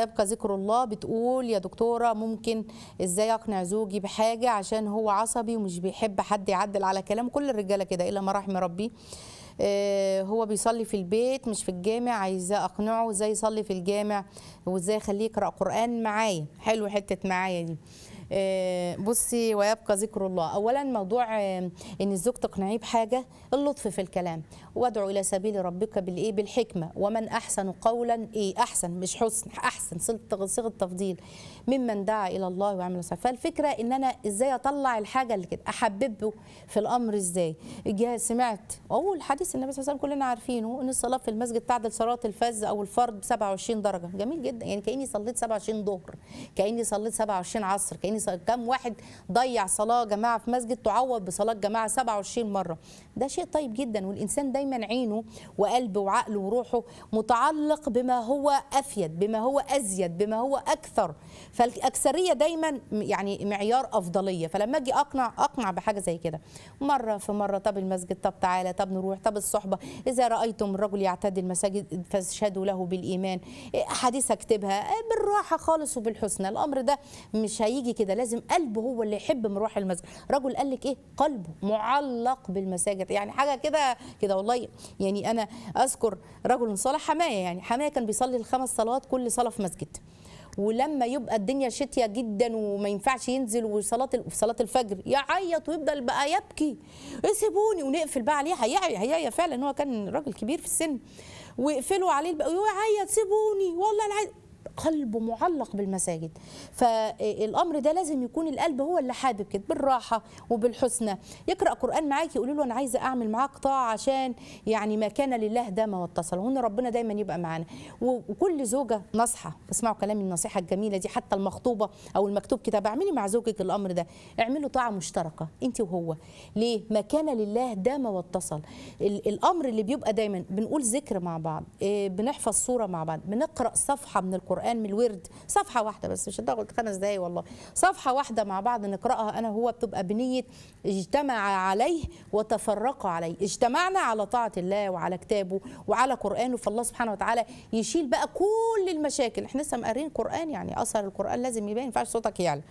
يبقى ذكر الله بتقول يا دكتوره ممكن ازاي اقنع زوجي بحاجه عشان هو عصبي ومش بيحب حد يعدل على كلام كل الرجاله كده الا ما رحم ربي آه، هو بيصلي في البيت مش في الجامع عايزة اقنعه ازاي يصلي في الجامع وازاي اخليه يقرا قران معايا حلو حته معايا دي آه، بصي ويبقى ذكر الله اولا موضوع آه، ان الزوج تقنعيه بحاجه اللطف في الكلام وادعو الى سبيل ربك بالايه بالحكمه ومن احسن قولا ايه احسن مش حسن احسن صيغه تفضيل ممن دعا الى الله وعمل صالح فالفكره ان انا ازاي اطلع الحاجه اللي كده احببه في الامر ازاي سمعت اول حديث النبي صلى الله عليه وسلم كلنا عارفينه ان الصلاه في المسجد تعدل صلاه الفز او الفرض ب 27 درجه جميل جدا يعني كاني صليت 27 ظهر كاني صليت 27 عصر كاني كم واحد ضيع صلاه جماعه في مسجد تعوض بصلاه جماعه 27 مره ده شيء طيب جدا والانسان دايما عينه وقلبه وعقله وروحه متعلق بما هو افيد بما هو ازيد بما هو اكثر فالاكثريه دايما يعني معيار افضليه فلما اجي اقنع اقنع بحاجه زي كده مره في مره طب المسجد طب تعالى طب نروح طب الصحبه اذا رايتم الرجل يعتدي المساجد فاشهدوا له بالايمان إيه، احاديث اكتبها بالراحه خالص وبالحسنى الامر ده مش هيجي كده ده لازم قلبه هو اللي يحب مروح المسجد رجل قال لك ايه قلبه معلق بالمساجد يعني حاجه كده كده والله يعني انا اذكر رجل صالح حمايه يعني حمايه كان بيصلي الخمس صلوات كل صلاه في مسجد ولما يبقى الدنيا شتيه جدا وما ينفعش ينزل وصلاه في صلاه الفجر يعيط ويفضل بقى يبكي سيبوني ونقفل بقى عليه هي هي فعلا هو كان راجل كبير في السن وقفلوا عليه بقى ويعيط سيبوني والله العظيم قلبه معلق بالمساجد فالامر ده لازم يكون القلب هو اللي حابب كده بالراحه وبالحسنى يقرا قران معاك يقول له انا عايزه اعمل معاك قطاع عشان يعني ما كان لله ده ما واتصل وهنا ربنا دايما يبقى معانا وكل زوجه نصحه اسمعوا كلامي النصيحه الجميله دي حتى المخطوبه او المكتوب كتاب اعملي مع زوجك الامر ده اعملوا طاعه مشتركه انت وهو ليه ما كان لله ده ما واتصل الامر اللي بيبقى دايما بنقول ذكر مع بعض آه، بنحفظ صوره مع بعض بنقرا صفحه من القران القرآن من الورد صفحة واحدة بس مش هتاخد خمس دقايق والله صفحة واحدة مع بعض نقرأها أنا هو بتبقى بنية اجتمع عليه وتفرق عليه اجتمعنا على طاعة الله وعلى كتابه وعلى قرآنه فالله سبحانه وتعالى يشيل بقى كل المشاكل احنا لسه مقرين قرآن يعني أثر القرآن لازم يبان ما ينفعش صوتك يعلى